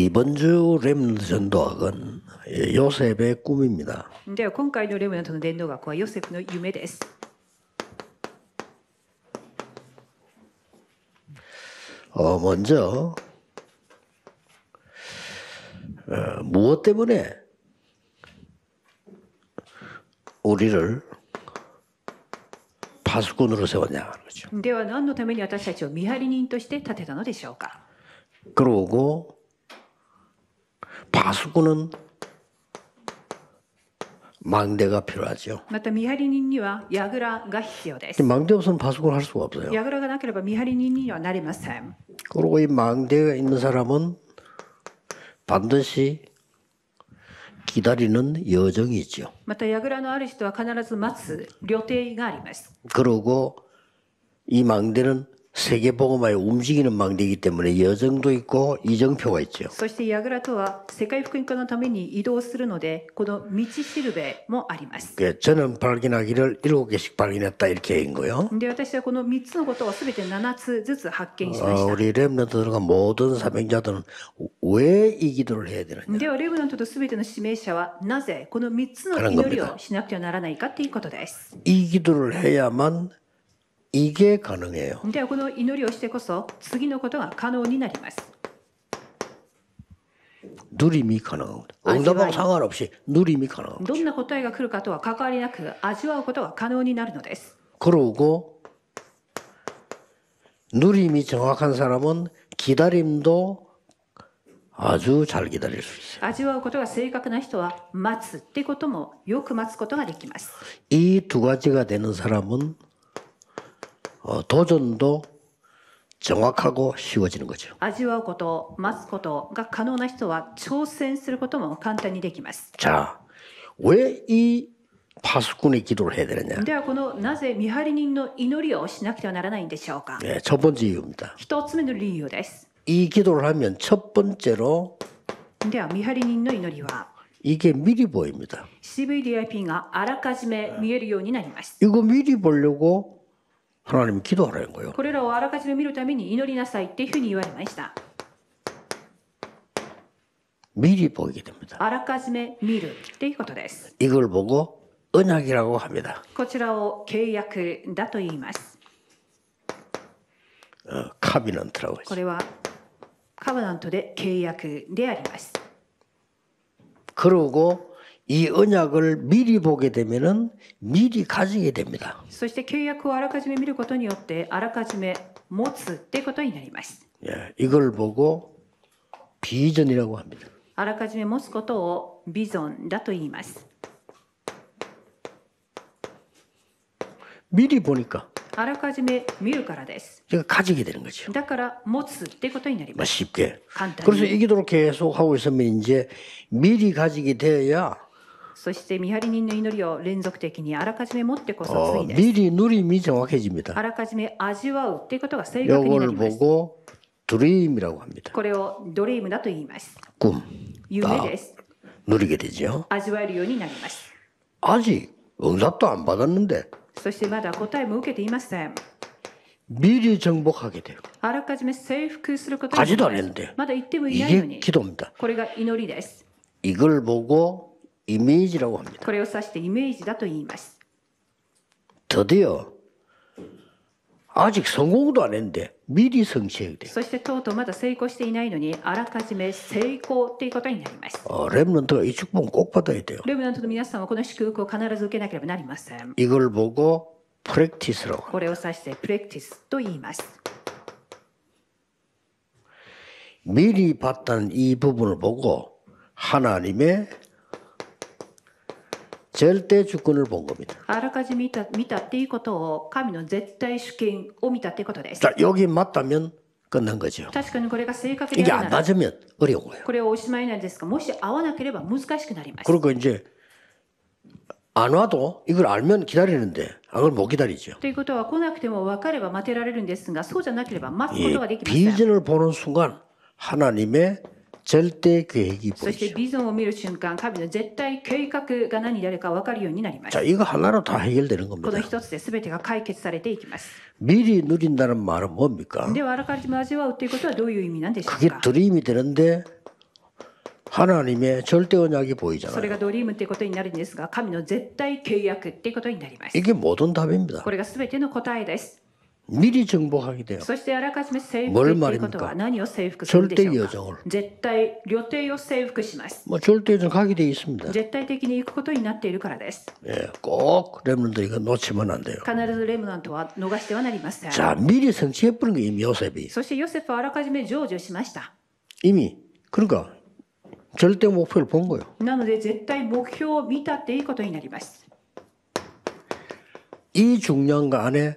이번 주 렘넌트 전도학은 요셉의 꿈입니다. で今回のレムナントの伝道学はヨセフの夢です. 어, 먼저 어, 무엇 때문에 우리를 파수꾼으로 세웠냐 그죠. では何のために私たちを見張り人として立てたのでしょうか? 그러고 다수군은 망대가 필요하죠. また見張り人には櫓が必要です. 망대 없으면 파수꾼 할 수가 없어요. 櫓がなければ見張り人にはなりません. 그리고 이 망대가 있는 사람은 반드시 기다리는 여정이 있죠. また櫓のある人は必ず待つ旅程があります. 그리고 이 망대는 세계복음화에 움직이는 망대이기 때문에 여정도 있고 이정표가 있죠. そしてやぐらとは世界福音化のために移動するのでこの道しるべもあります 예, 저는 발견하기를 7개씩 발견했다 이렇게 인 거요. で私はこの3つのことをすべて7つずつ発見しました 어, 우리 렘넌트들과 모든 사명자들은 왜 이 기도를 해야 되느냐. ではレブナントとすべての指名者はなぜこの3つの祈りをしなくてはならないかっていうことです。이 기도를 해야만 이게 가능해요. ではこの祈りをしてこそ次のことが可能になります。 누림이 가능합니다. 응답하고 상관없이 누림이 가능합니다. どんな答えが来るかとは関わりなく味わうことが可能になるのです。 그러고 누림이 정확한 사람은 기다림도 아주 잘 기다릴 수 있어요. 味わうことが正確な人は待つってこともよく待つことができます。이 두 가지가 되는 사람은 도전도 정확하고 쉬워지는 거죠. 味わうこと待つことが可能な人は挑戦することも簡単にできます. 자, 왜 이 파수꾼의 기도를 해야 되느냐? ではこのなぜ見張り人の祈りをしなくてはならないんでしょうか? 네, 첫 번째 이유입니다. 1つ目の理由です.이 기도를 하면 첫 번째로 では見張り人の祈りは 이게 미리 보입니다. CVDIP가 아라카지메 미에리온이 나리마스. 이거 미리 보려고 これらをあらかじめ見るために祈りなさいっていうふうに言われました。あらかじめ見るっていうことです。こちらを契約だと言います。これはカバナントで契約であります。이 언약을 미리 보게 되면은 미리 가지게 됩니다. そして契約をあらかじめ見ることによってあらかじめ持つってことになります. 예, 이걸 보고 비전이라고 합니다. あらかじめ持つことをビジョンだと言います. 미리 보니까 あらかじめ見るからです。 제가 가지게 되는 거죠. だから持つってことになります. 쉽게. 간단히. 그래서 이 기도를 계속 하고 있으면 이제 미리 가지게 되어야 そして見張り人の祈りを連続的にあらかじめ持ってこそ罪です。あらかじめ味わうっていうことが正確になります。보고드림이라これをドリームだと言います。꿈夢です。누리게되죠味わえるようになります。아직응답도안받았는데そしてまだ答えも受けていません。リ리정복하게돼あらかじめ征服することにりますだ言ってもいないのに。これが祈りです。이걸보고イメージラ합니다これを指してイメージだと言います。드디어아직성공도안했는데미리성취해야돼そしてとうとうまだ成功していないのにあらかじめ成功っていうことになります。レムナントは이축복꼭받아야돼 요。 レムナントの皆さんはこの祝福を必ず受けなければなりません。이걸보고프랙티스라고これを指してプレクティスと言います。미리받던이부분을보고하나님의 절대 주권을 본 겁니다. あらかじめ見た見たっていうことを神の絶対主権を見たってことです。 자, 여기 맞다면 끝난 거죠. 確かにこれが正確で 이게 あ안 るなら 맞으면 어려운 거예요. これはおしまいなんですが、もし合わなければ難しくなります。 그리고 이제 안 와도 이걸 알면 기다리는데 그걸 못 기다리죠. ということは来なくても分かれば待てられるんですが、そうじゃなければ待つこ이 とができません。 비전을 보는 순간 하나님의 절대 계획이 보이죠. そしてビジョンを見る瞬間、神の絶対計画が何であるか分かるようになります. 자, 이거 하나로 다 해결되는 겁니다. この一つで全てが解決されていきます. 미리 누린다는 말은 뭡니까? 근데あらかじめ味わうということはどういう意味なんでしょうか? 그게 드림이 되는데 하나님의 절대 언약이 보이잖아요. それがドリームってことになるんですが、神の絶対契約ってことになります. 이게 모든 답입니다. これが全ての答えです。 미리 정복하게 돼요. 뭘 말입니까? 절대 여정을. 뭐 절대 여정 가게 돼 있습니다. 예, 꼭 렘런트가 놓치면 안 돼요. 자, 미리 성취해 버린 거이 요셉이. 이미 그러니까 절대 목표를 본 거예요. なので絶対目標を見たっていうことになります。이 중요한 거 안에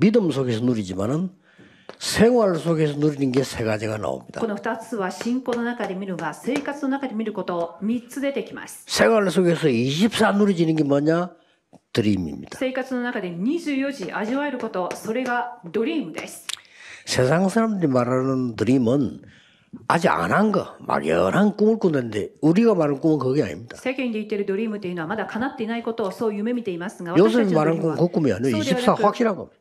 믿음 속에서 누리지만은 생활 속에서 누리는 게 세 가지가 나옵니다. この2つは信仰の中で見るが生活の中で見ること3つ出てきます. 생활 속에서 24 누리지는 게 뭐냐? 드림입니다. 生活の中で24時味わえることそれがドリームです. 세상 사람들이 말하는 드림은 아직 안 한 거, 막연한 꿈을 꾸는데 우리가 말하는 꿈은 그게 아닙니다. 요셉이 말하는 꿈은 그 꿈이 아니에요. 24 확실한 겁니다.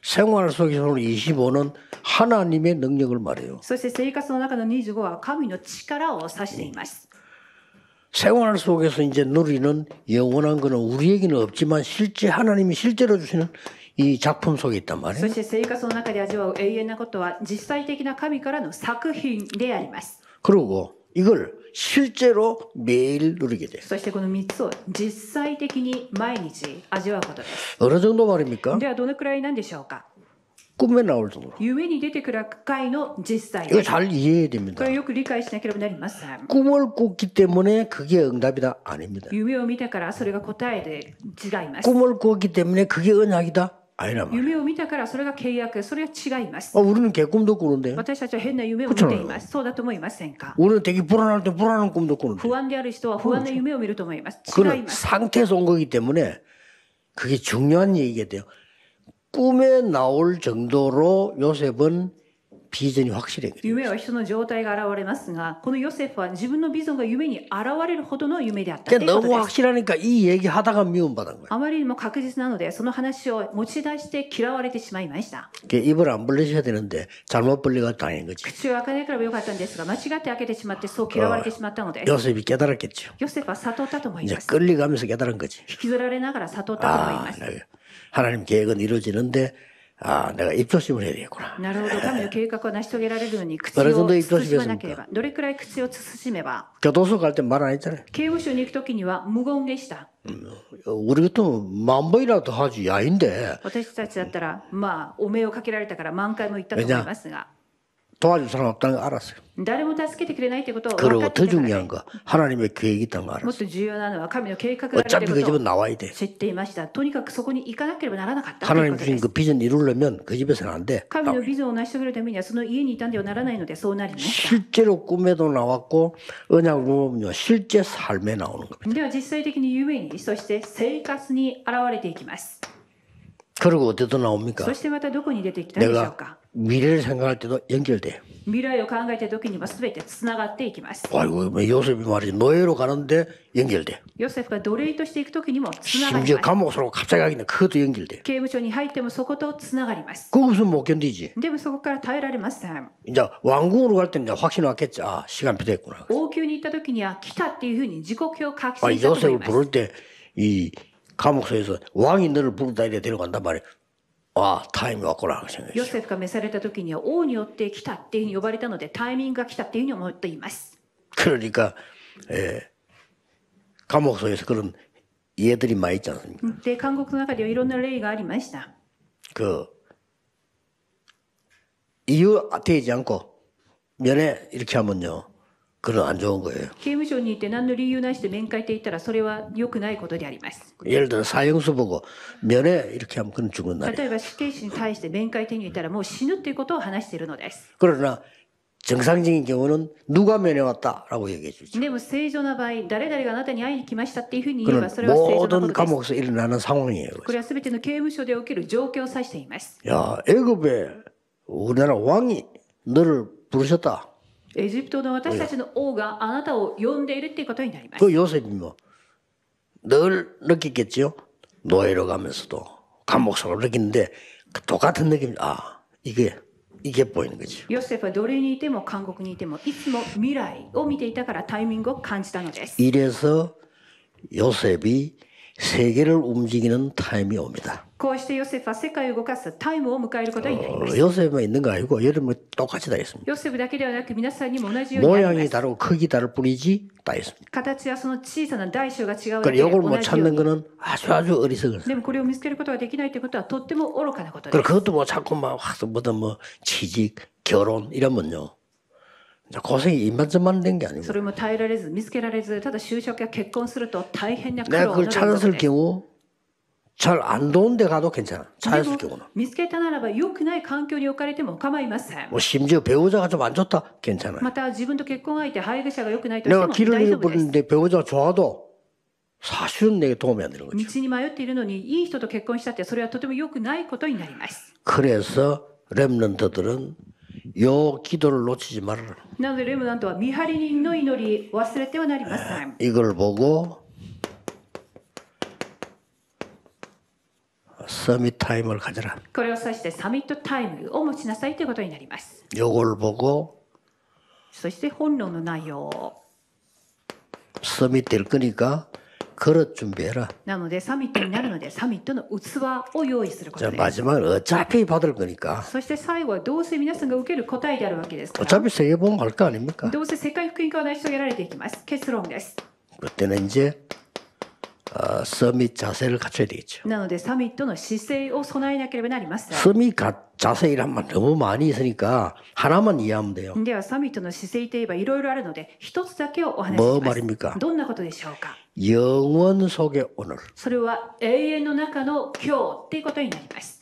생활 속에서는 25는 하나님의 능력을 말해요. 아, 생활 속에서 이제 누리는 영원한 것은 우리에게는 없지만 실제 하나님이 실제로 주시는 이 작품 속에 있단 말이에요. そして生活の中で味わう永遠なことは実際的な神からの作品であります。 그리고 이걸 실제로 매일 누리게 돼. そしてこの3つを実際的に毎日味わうことです. 어느 정도 말입니까? ではどのくらいなんでしょうか? 꿈에 나올 정도로. 夢に出てくる回の実際. 이거 잘 이해해야 됩니다. これよく理解しなければなりません. 꿈을 꾸기 때문에 그게 응답이다 아닙니다. 夢を見たからそれが答えで違います. 꿈을 꾸기 때문에 그게 언약이다 아니란 말이에요. 夢を見たからそれが契約、それは違います。 아, 어, 우리는 개꿈도 꾸는데 私たちは変な夢を見ています。そうだと思いませんか 우리는 되게 불안할 때 불안한 꿈도 꾸는데 不安である人は不安な夢を見ると思います。違い그거 상태에서 온기 때문에 그게 중요한 얘기가 돼요. 꿈에 나올 정도로 요셉은 夢は人の状態が現れますが、このヨセフは自分のビジョンが夢に現れるほどの夢であったというです。あまりにも確実なので、その話を持ち出して嫌われてしまいました。口を開かなければよかったんですが、間違って開けてしまって、そう嫌われてしまったのです。ヨセフは悟ったと思います。引きずられながら悟ったと思います。하나님계획은이루어지는데ああ、だから一等しもれるよ、これ。なるほど。神 の計画を成し遂げられるのに口を慎まなければ。どれくらい口を慎めば。교도소갈때말안했잖ない。刑務所に行くときには無言でした。우리같으면만번이라도하지야인 데。 私たちだったら、まあ、お命をかけられたから満回も言ったと思いますが。도와줄사람없다는걸알았어요誰も助けてくれないということを分って그리고더いた중요한거하나님의계획이있다는걸もっ알았어요と重要なのは神の計画があと어차피い그집은と나와야돼知っていました。とにかくそこに行かなければならなかったと하나님と주신 그。 비전이루려면그집에서는안돼神のビジョンを成し遂げるためにはその家にいたんではならないのでそうなりまし실제로꿈에도나왔고언약을보면실제삶에나오는겁니다た。では実際的に夢にそして生活に現れていきます。そしてまたどこに出てきたでしょうか未来を考えて때도연결考えた時には全てつながっていきますヨセフが셉이말이としていく時にもつながります심지어감옥으로갑刑務所に入ってもそことつながります그것은못견디지でもそこから耐えられません이제왕궁으갈때는확신하겠지아시간필요구나王宮に行った時には来たっていうふうに自己表を確信したと思い감옥에서왕인들을부르다이래데려간단말이에요와타이밍이왔구나요셉이매사했다時には王によって来たっていうふうに呼ばれたのでタイミングが来たっていうふうに思っています그러니까예감옥속에서그런예들이많이있지않습니까네한국속에도이런예가있습니다그이유대지않고면에이렇게하면요그런안좋은거예요刑務所に있て、何の理由なしで面会ていたらそれは良くないことであります예를들어사형수보고면회이렇게하면그건죽는날이에요例えば死刑囚に対して面会手にいたらもう死ぬっていうことを話しているのです그러나정상적인경우는누가면회왔다라고얘기해주죠でも正常な場合誰々があなたに会いに来ましたっていうふうに言えばそれは모든감옥에서일어나는상황이에요これは全ての刑務所で起きる状況を指しています야애굽에우리나라왕이너를부르셨다エジプトの私たちの王があなたを呼んでいるっていうことになります。ヨセフも、요늘느끼겠지노예로가면서도감옥생활느끼는데똑같은느낌아이게이게보이는거지요셉은노예にいても감옥にいてもいつも未来を見ていたからタイミングを感じたのです이래서요셉이 세계를 움직이는 타임이 옵니다. こうしてヨセフは世界を動かすタイムを迎えることになります. 요셉만 있는 거 아니고 여러분 똑같이 다 있습니다. ヨセフだけではなく皆さんにも同じようにあり 모양이 ます. 다르고 크기 다를 뿐이지 다 있습니다. 形やその小さな大小が違うだけ 그러니까 で 이걸 同못 じよう 찾는 に 거는 아주 아주 어리석은 사람. でもこれを見つけることができないということはとっても愚かなことです 그리고 그것도 뭐 자꾸 막 와서 뭐든 뭐 취직, 결혼 이러면요. 고생이 이만저만 된 게 아니고. それも耐えられず見つけられずただ就職や結婚すると大変な苦労내가 그걸 찾았을 경우 잘 안 좋은 데 가도 괜찮아. 찾았을 경우는. 見つけたならば良くない環境に置かれても構いません。뭐 심지어 배우자가 좀 안 좋다 괜찮아. また自分と結婚相手配偶者が良くないとしても 내가 길을 大丈夫です。 잃어버리는데 배우자가 좋아도 사실은 내게 도움이 안 되는 거죠. 道に迷っているのにいい人と結婚したってそれはとても良くないことになります。 그래서 렘런트들은 よ기도를놓치지말라なのでレムナントは見張り人の祈り忘れてはなりません이걸보고서밋타임을가져라これを指してサミットタイムを持ちなさいということになります요걸보고そして本論の内容서밋될거니까 그릇 준비해라. なのでサミットになるのでサミットの器を用意するこ자 とです。 마지막은 어차피 받을 거니까 そして最後はどうせ皆さんが受ける答えであるわけですから 어차피 세계보험 갈거 아닙니까? どうせ世界福音化を成し遂げられていきます。結論です。 그때는 이제 서밋자세를갖춰야되겠죠なのでサミットの姿勢を備えなければなりません。서밋가자세란말너무많이있으니까하나만이해하면돼요ではサミットの姿勢といえばいろいろあるので一つだけをお話しします。말입니까どんなことでしょうか영원속의오늘それは永遠の中の今日っていうことになります。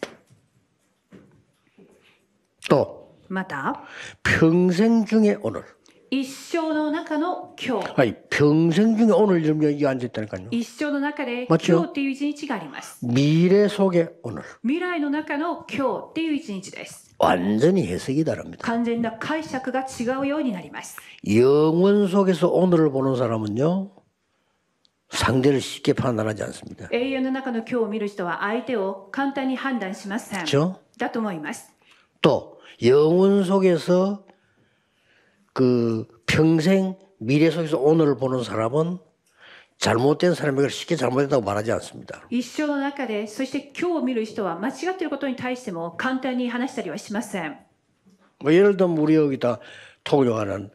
또また평생중의오늘一生の中の今日。はい、平생中에오늘じ름여기앉んじゅ니一生の中で今日っていう一日があります。미래속에お 늘。 未来の中の今日っていう一日です。完全に해석이다릅完全な解釈が違うようになります。영원속에서오늘을보는사람은요상대를쉽게판단하지않습니다 AN の中の今日を見る人は相手を簡単に判断しません그렇죠だと思います또영혼속에서그 평생 미래 속에서 오늘을 보는 사람은 잘못된 사람에게 쉽게 잘못했다고 말하지 않습니다. 一生の中でそして今日を見る人は間違っていることに対しても簡単に話したりはしません뭐 예를 들면 우리 여기다 통용하는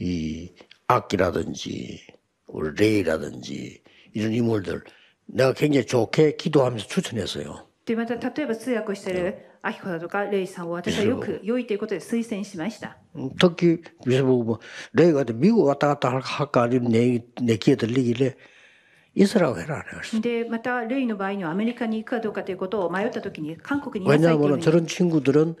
이 악기라든지 우리 레이라든지 이런 인물들 내가 굉장히 좋게 기도하면서 추천했어요. また例えば通訳してるアヒコだとかレイさんを私はよく良いということで推薦しました。時、ビスボも、レイがで、ゴイスラました。で、またレイの場合にはアメリカに行くかどうかということを迷った時に韓国に行くかどうか。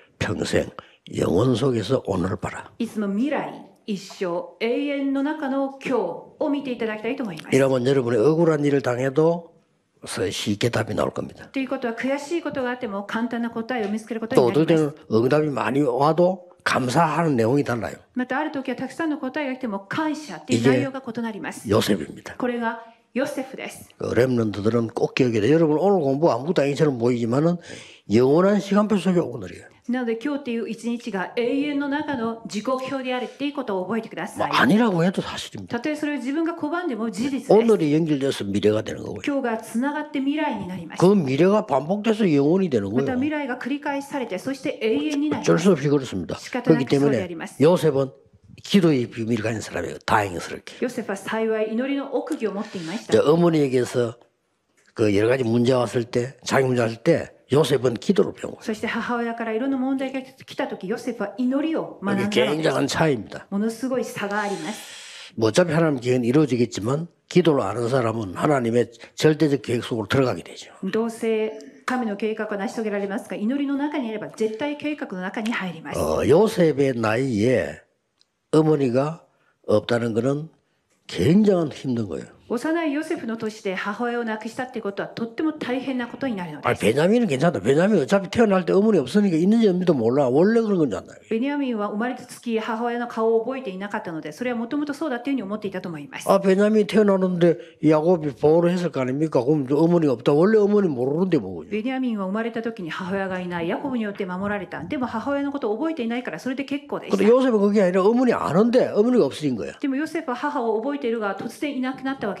평생 영원 속에서 오늘 봐라. いつも未来、一生、永遠の中の今日を見ていただきたいと思います。 이러면 여러분이 억울한 일을 당해도 쉽게 답이 나올 겁니다. ということは悔しいことがあっても簡単な答えを見つけること또 にな 어떨 ります。 때는 응답이 많이 와도 감사하는 내용이 달라요. またある時はたくさんの答えが来ても感謝っていう内容が異なります。 요셉입니다. これがヨセフです。그 렘런트들은 꼭 기억해야 돼요. 여러분 오늘 공부 아무것도 아닌 처럼 보이지만은 영원한 시간표 속에 오늘이에요. なので今日という一日が永遠の中の時刻表であるっていうことを覚えてください。아니たとえそれを自分が拒んでも事実です。오늘연결돼서미래가되는거今日がつながって未来になります。그た。미래가반복돼서영원이되는また未来が繰り返されて、そして永遠になりま어쩔す。수없이그렇습니다그렇기때기도의비밀을가진사람이에요다행스럽게ヨセフは幸い祈りの奥義を持っていました어머니에게서그여러가지문제왔을때자기문제왔을때 요셉フ기도를배운そし굉장한차이입니다뭐어차피하나님계획은이루어지겠지만기도를아는사람은하나님의절대적계획속으로들어가게되죠神の計画は成し遂げられますが祈りの中にいれば絶対計画の中に入ります어요셉의나이에어머니가없다는거는굉장한힘든거예요 幼いヨセフの年で母親を亡くしたってことはとっても大変なことになるのです。베냐민은괜찮다베냐민어차피태어날때어머니없으니까있는지없는지도몰라원래그런건잖아요베ミンは生まれた月母親の顔を覚えていなかったので、それはもともとそうだっていうふうに思っていたと思います。아베냐ミ태어나는데야곱이보호를했을거아닙니까그럼어머니없다원래어머니모르는데뭐は生まれた時に母親がいない。ヤコブによって守られた。でも母親のことを覚えていないからそれで結構です。ヨセフ요그게아니라어머니아는데어머니가없으신거야でもヨセフは母を覚えているが突然いなくなったわけ